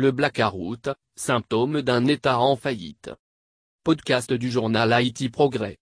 Le blackout, symptôme d'un État en faillite. Podcast du journal Haïti Progrès.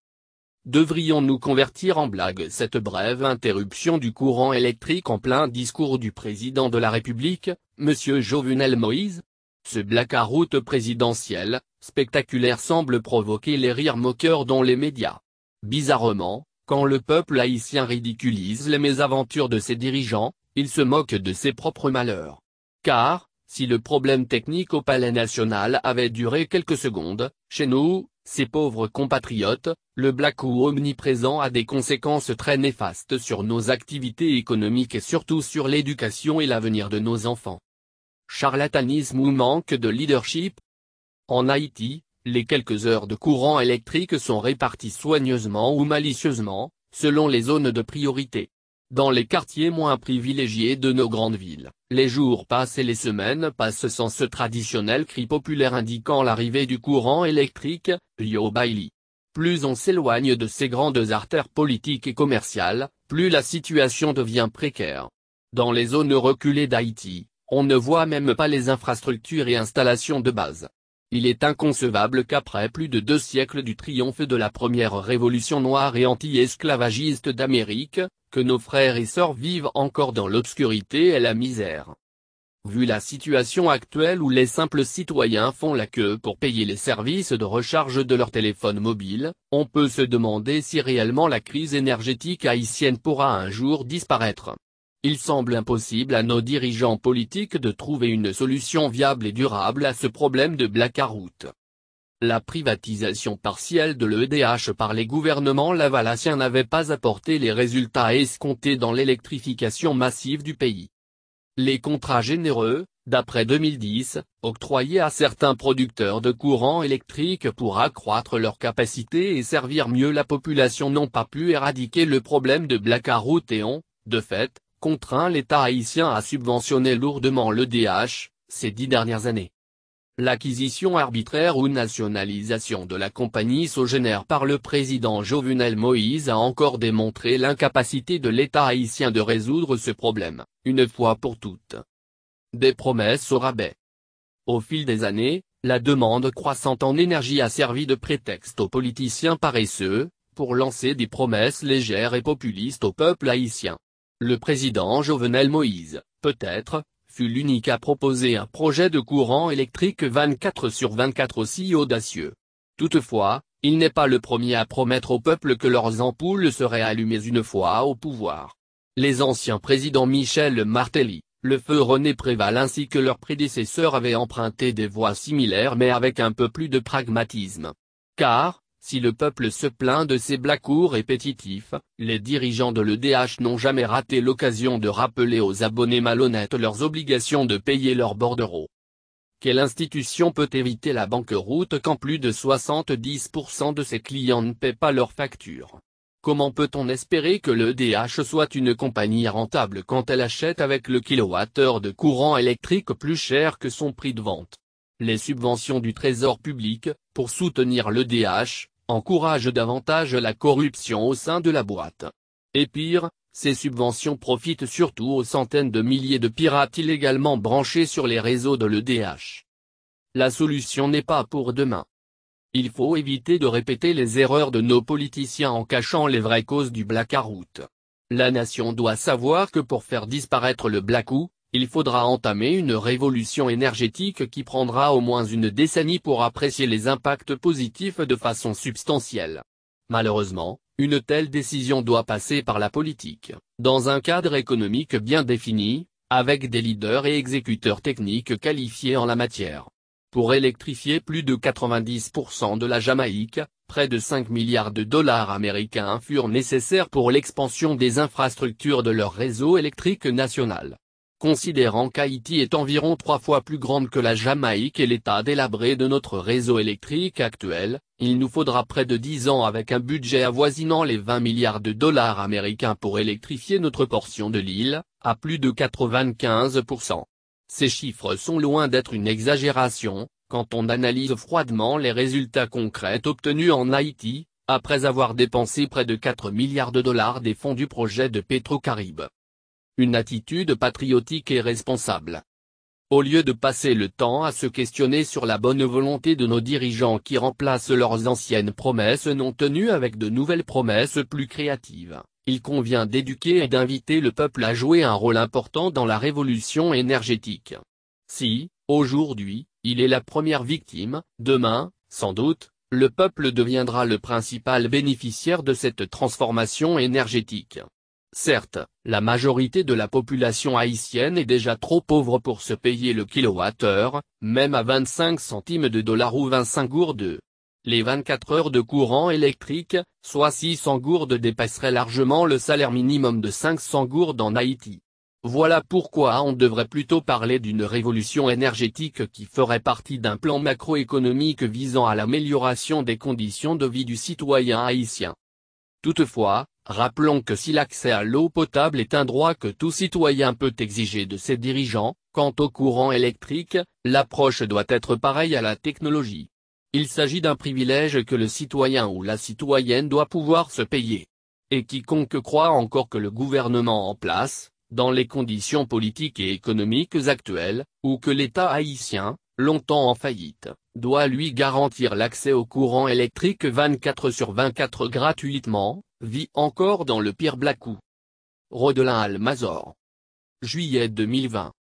Devrions-nous convertir en blague cette brève interruption du courant électrique en plein discours du président de la République, M. Jovenel Moïse Ce blackout présidentiel, spectaculaire semble provoquer les rires moqueurs dans les médias. Bizarrement, quand le peuple haïtien ridiculise les mésaventures de ses dirigeants, il se moque de ses propres malheurs. Car, si le problème technique au Palais National avait duré quelques secondes, chez nous, ces pauvres compatriotes, le blackout omniprésent a des conséquences très néfastes sur nos activités économiques et surtout sur l'éducation et l'avenir de nos enfants. Charlatanisme ou manque de leadership En Haïti, les quelques heures de courant électrique sont réparties soigneusement ou malicieusement, selon les zones de priorité. Dans les quartiers moins privilégiés de nos grandes villes, les jours passent et les semaines passent sans ce traditionnel cri populaire indiquant l'arrivée du courant électrique, Yo Plus on s'éloigne de ces grandes artères politiques et commerciales, plus la situation devient précaire. Dans les zones reculées d'Haïti, on ne voit même pas les infrastructures et installations de base. Il est inconcevable qu'après plus de deux siècles du triomphe de la première révolution noire et anti-esclavagiste d'Amérique, que nos frères et sœurs vivent encore dans l'obscurité et la misère. Vu la situation actuelle où les simples citoyens font la queue pour payer les services de recharge de leurs téléphone mobiles, on peut se demander si réellement la crise énergétique haïtienne pourra un jour disparaître il semble impossible à nos dirigeants politiques de trouver une solution viable et durable à ce problème de blackout. La privatisation partielle de l'EDH par les gouvernements lavalaciens n'avait pas apporté les résultats escomptés dans l'électrification massive du pays. Les contrats généreux, d'après 2010, octroyés à certains producteurs de courant électrique pour accroître leur capacité et servir mieux la population n'ont pas pu éradiquer le problème de blackout et ont, de fait, contraint l'État haïtien à subventionner lourdement l'EDH, ces dix dernières années. L'acquisition arbitraire ou nationalisation de la compagnie Sogénère par le président Jovenel Moïse a encore démontré l'incapacité de l'État haïtien de résoudre ce problème, une fois pour toutes. Des promesses au rabais. Au fil des années, la demande croissante en énergie a servi de prétexte aux politiciens paresseux, pour lancer des promesses légères et populistes au peuple haïtien. Le président Jovenel Moïse, peut-être, fut l'unique à proposer un projet de courant électrique 24 sur 24 aussi audacieux. Toutefois, il n'est pas le premier à promettre au peuple que leurs ampoules seraient allumées une fois au pouvoir. Les anciens présidents Michel Martelly, le feu René Préval ainsi que leurs prédécesseurs avaient emprunté des voies similaires mais avec un peu plus de pragmatisme. Car, si le peuple se plaint de ces blackouts répétitifs, les dirigeants de l'EDH n'ont jamais raté l'occasion de rappeler aux abonnés malhonnêtes leurs obligations de payer leurs bordereaux. Quelle institution peut éviter la banqueroute quand plus de 70% de ses clients ne paient pas leurs factures Comment peut-on espérer que l'EDH soit une compagnie rentable quand elle achète avec le kilowattheure de courant électrique plus cher que son prix de vente les subventions du Trésor public, pour soutenir l'EDH, encouragent davantage la corruption au sein de la boîte. Et pire, ces subventions profitent surtout aux centaines de milliers de pirates illégalement branchés sur les réseaux de l'EDH. La solution n'est pas pour demain. Il faut éviter de répéter les erreurs de nos politiciens en cachant les vraies causes du blackout. La nation doit savoir que pour faire disparaître le blackout, il faudra entamer une révolution énergétique qui prendra au moins une décennie pour apprécier les impacts positifs de façon substantielle. Malheureusement, une telle décision doit passer par la politique, dans un cadre économique bien défini, avec des leaders et exécuteurs techniques qualifiés en la matière. Pour électrifier plus de 90% de la Jamaïque, près de 5 milliards de dollars américains furent nécessaires pour l'expansion des infrastructures de leur réseau électrique national considérant qu'Haïti est environ trois fois plus grande que la Jamaïque et l'état délabré de notre réseau électrique actuel, il nous faudra près de dix ans avec un budget avoisinant les 20 milliards de dollars américains pour électrifier notre portion de l'île, à plus de 95%. Ces chiffres sont loin d'être une exagération, quand on analyse froidement les résultats concrets obtenus en Haïti, après avoir dépensé près de 4 milliards de dollars des fonds du projet de pétro caribe une attitude patriotique et responsable. Au lieu de passer le temps à se questionner sur la bonne volonté de nos dirigeants qui remplacent leurs anciennes promesses non tenues avec de nouvelles promesses plus créatives, il convient d'éduquer et d'inviter le peuple à jouer un rôle important dans la révolution énergétique. Si, aujourd'hui, il est la première victime, demain, sans doute, le peuple deviendra le principal bénéficiaire de cette transformation énergétique. Certes, la majorité de la population haïtienne est déjà trop pauvre pour se payer le kilowattheure, même à 25 centimes de dollars ou 25 gourdes. Les 24 heures de courant électrique, soit 600 gourdes dépasseraient largement le salaire minimum de 500 gourdes en Haïti. Voilà pourquoi on devrait plutôt parler d'une révolution énergétique qui ferait partie d'un plan macroéconomique visant à l'amélioration des conditions de vie du citoyen haïtien. Toutefois, Rappelons que si l'accès à l'eau potable est un droit que tout citoyen peut exiger de ses dirigeants, quant au courant électrique, l'approche doit être pareille à la technologie. Il s'agit d'un privilège que le citoyen ou la citoyenne doit pouvoir se payer. Et quiconque croit encore que le gouvernement en place, dans les conditions politiques et économiques actuelles, ou que l'État haïtien, longtemps en faillite, doit lui garantir l'accès au courant électrique 24 sur 24 gratuitement, vit encore dans le pire blacou. Rodelin Almazor. Juillet 2020.